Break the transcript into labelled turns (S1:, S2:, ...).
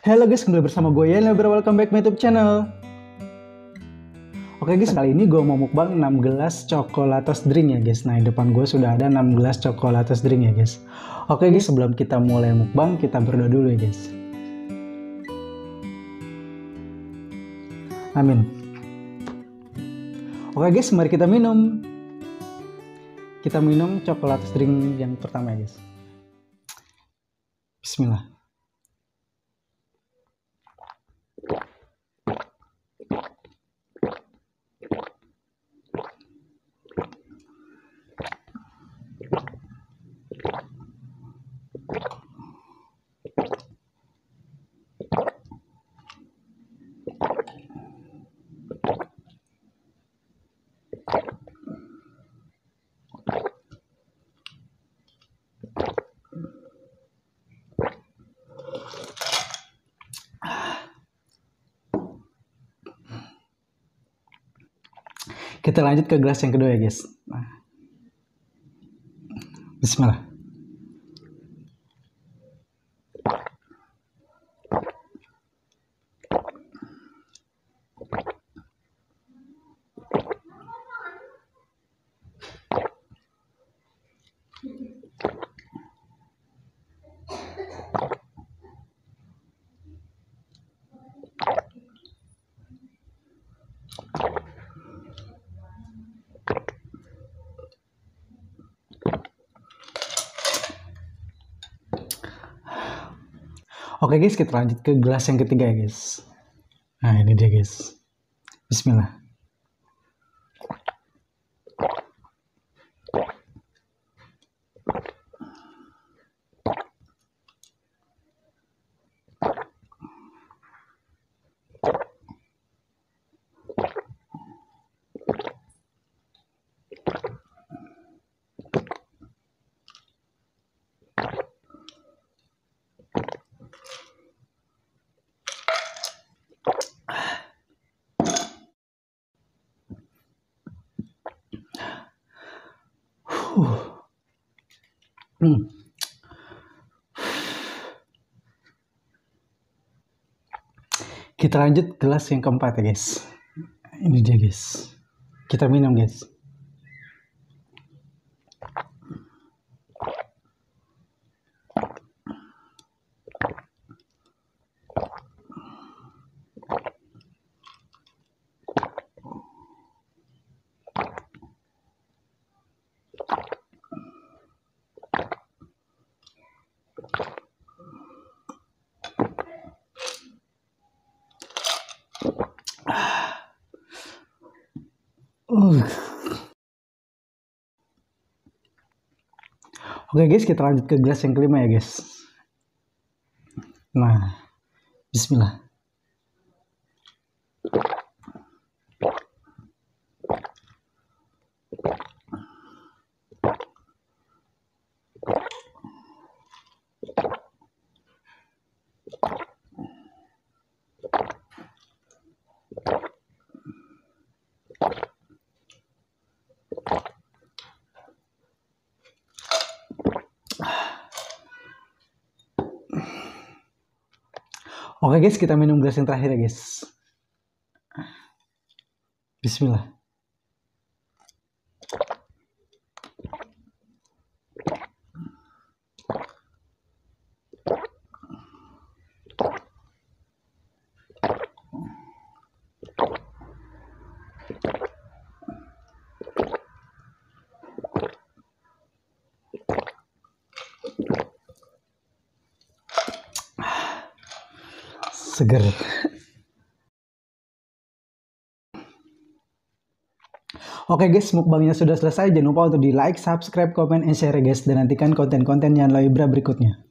S1: Halo guys, kembali bersama gue Yan Leber, welcome back my YouTube channel. Oke guys, kali ini gue mau mukbang 6 gelas coklatos drink ya guys. Nah, di depan gue sudah ada 6 gelas coklatos drink ya guys. Oke guys, sebelum kita mulai mukbang, kita berdoa dulu ya guys. Amin. Oke guys, mari kita minum. Kita minum coklatos drink yang pertama ya guys. Bismillah. Kita lanjut ke gelas yang kedua ya guys. Nah. Bismillah. Oke guys, kita lanjut ke gelas yang ketiga ya guys. Nah ini dia guys. Bismillah. Hmm. Kita lanjut gelas yang keempat ya guys. Ini dia guys. Kita minum guys. Oke guys, kita lanjut ke gelas yang kelima ya guys. Nah, bismillah. Oke guys, kita minum gelas yang terakhir ya guys. Bismillah. seger. Oke guys, mukbangnya sudah selesai. Jangan lupa untuk di like, subscribe, komen, and share guys. Dan nantikan konten-konten yang lebih berikutnya.